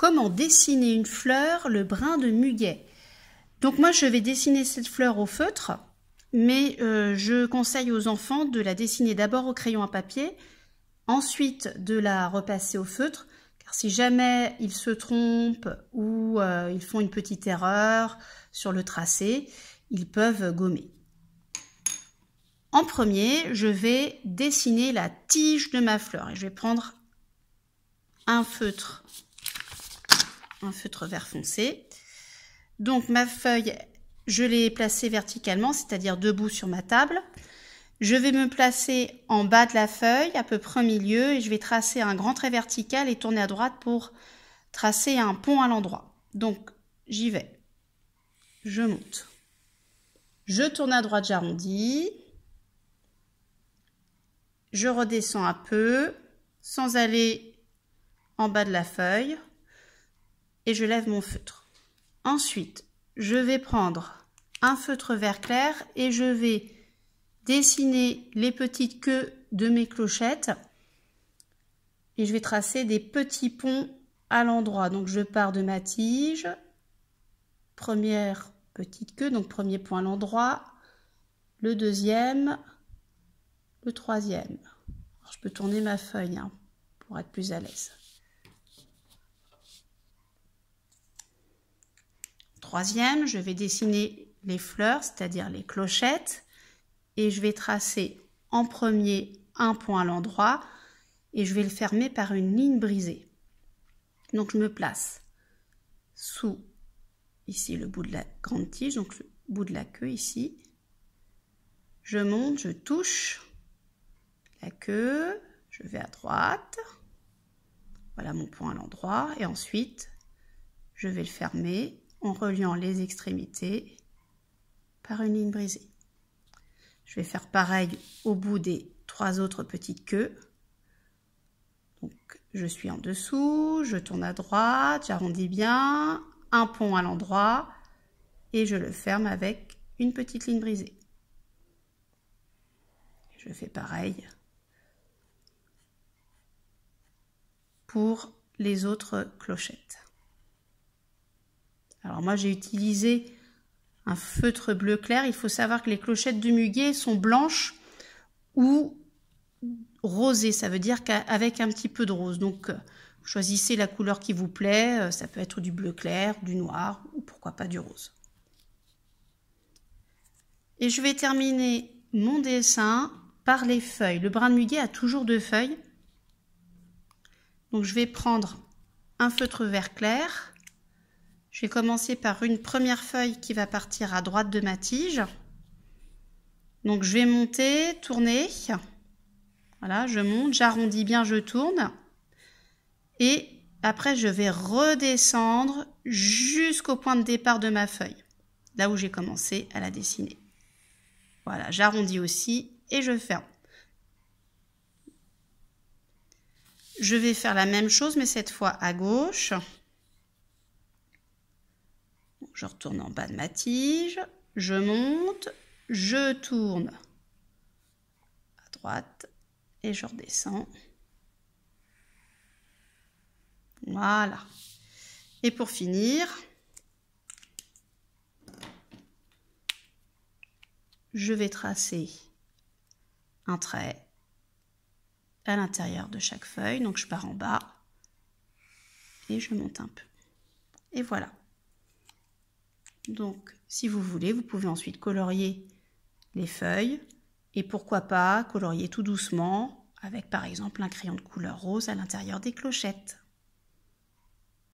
Comment dessiner une fleur, le brin de muguet Donc moi, je vais dessiner cette fleur au feutre, mais euh, je conseille aux enfants de la dessiner d'abord au crayon à papier, ensuite de la repasser au feutre, car si jamais ils se trompent ou euh, ils font une petite erreur sur le tracé, ils peuvent gommer. En premier, je vais dessiner la tige de ma fleur et je vais prendre un feutre un feutre vert foncé. Donc ma feuille, je l'ai placée verticalement, c'est-à-dire debout sur ma table. Je vais me placer en bas de la feuille, à peu près au milieu, et je vais tracer un grand trait vertical et tourner à droite pour tracer un pont à l'endroit. Donc j'y vais. Je monte. Je tourne à droite, j'arrondis. Je redescends un peu sans aller en bas de la feuille et je lève mon feutre. Ensuite, je vais prendre un feutre vert clair et je vais dessiner les petites queues de mes clochettes et je vais tracer des petits ponts à l'endroit. Donc je pars de ma tige, première petite queue, donc premier point à l'endroit, le deuxième, le troisième. je peux tourner ma feuille hein, pour être plus à l'aise. troisième, je vais dessiner les fleurs, c'est-à-dire les clochettes, et je vais tracer en premier un point à l'endroit et je vais le fermer par une ligne brisée. Donc je me place sous ici le bout de la grande tige, donc le bout de la queue ici. Je monte, je touche la queue, je vais à droite. Voilà mon point à l'endroit et ensuite je vais le fermer en reliant les extrémités par une ligne brisée. Je vais faire pareil au bout des trois autres petites queues. Donc, je suis en dessous, je tourne à droite, j'arrondis bien, un pont à l'endroit et je le ferme avec une petite ligne brisée. Je fais pareil pour les autres clochettes moi j'ai utilisé un feutre bleu clair. Il faut savoir que les clochettes de muguet sont blanches ou rosées. Ça veut dire qu'avec un petit peu de rose. Donc euh, choisissez la couleur qui vous plaît. Euh, ça peut être du bleu clair, du noir ou pourquoi pas du rose. Et je vais terminer mon dessin par les feuilles. Le brin de muguet a toujours deux feuilles. Donc je vais prendre un feutre vert clair je vais commencer par une première feuille qui va partir à droite de ma tige. Donc je vais monter, tourner. Voilà, je monte, j'arrondis bien, je tourne. Et après, je vais redescendre jusqu'au point de départ de ma feuille, là où j'ai commencé à la dessiner. Voilà, j'arrondis aussi et je ferme. Je vais faire la même chose, mais cette fois à gauche. Je retourne en bas de ma tige, je monte, je tourne à droite et je redescends. Voilà. Et pour finir, je vais tracer un trait à l'intérieur de chaque feuille. Donc je pars en bas et je monte un peu. Et voilà. Donc, si vous voulez, vous pouvez ensuite colorier les feuilles et pourquoi pas colorier tout doucement avec par exemple un crayon de couleur rose à l'intérieur des clochettes.